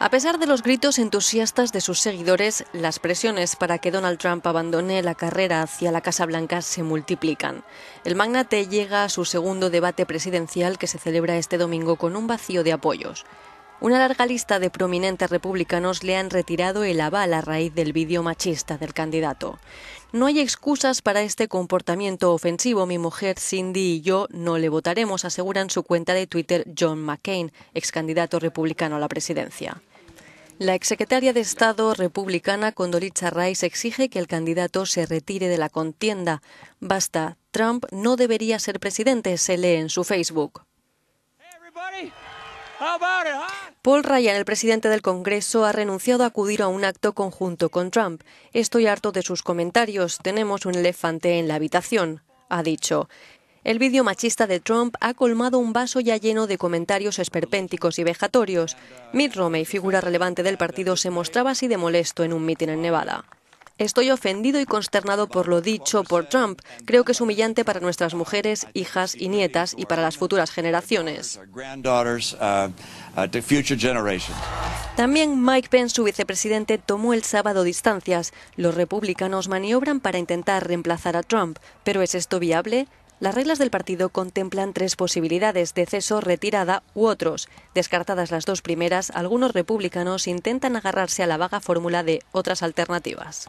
A pesar de los gritos entusiastas de sus seguidores, las presiones para que Donald Trump abandone la carrera hacia la Casa Blanca se multiplican. El magnate llega a su segundo debate presidencial que se celebra este domingo con un vacío de apoyos. Una larga lista de prominentes republicanos le han retirado el aval a raíz del vídeo machista del candidato. No hay excusas para este comportamiento ofensivo. Mi mujer Cindy y yo no le votaremos, aseguran su cuenta de Twitter John McCain, ex candidato republicano a la presidencia. La exsecretaria de Estado republicana Condoleezza Rice exige que el candidato se retire de la contienda. Basta, Trump no debería ser presidente, se lee en su Facebook. Paul Ryan, el presidente del Congreso, ha renunciado a acudir a un acto conjunto con Trump. Estoy harto de sus comentarios. Tenemos un elefante en la habitación, ha dicho. El vídeo machista de Trump ha colmado un vaso ya lleno de comentarios esperpénticos y vejatorios. Mitt Romney, figura relevante del partido, se mostraba así de molesto en un mitin en Nevada. Estoy ofendido y consternado por lo dicho por Trump. Creo que es humillante para nuestras mujeres, hijas y nietas y para las futuras generaciones. También Mike Pence, su vicepresidente, tomó el sábado distancias. Los republicanos maniobran para intentar reemplazar a Trump, pero ¿es esto viable? Las reglas del partido contemplan tres posibilidades, deceso, retirada u otros. Descartadas las dos primeras, algunos republicanos intentan agarrarse a la vaga fórmula de otras alternativas.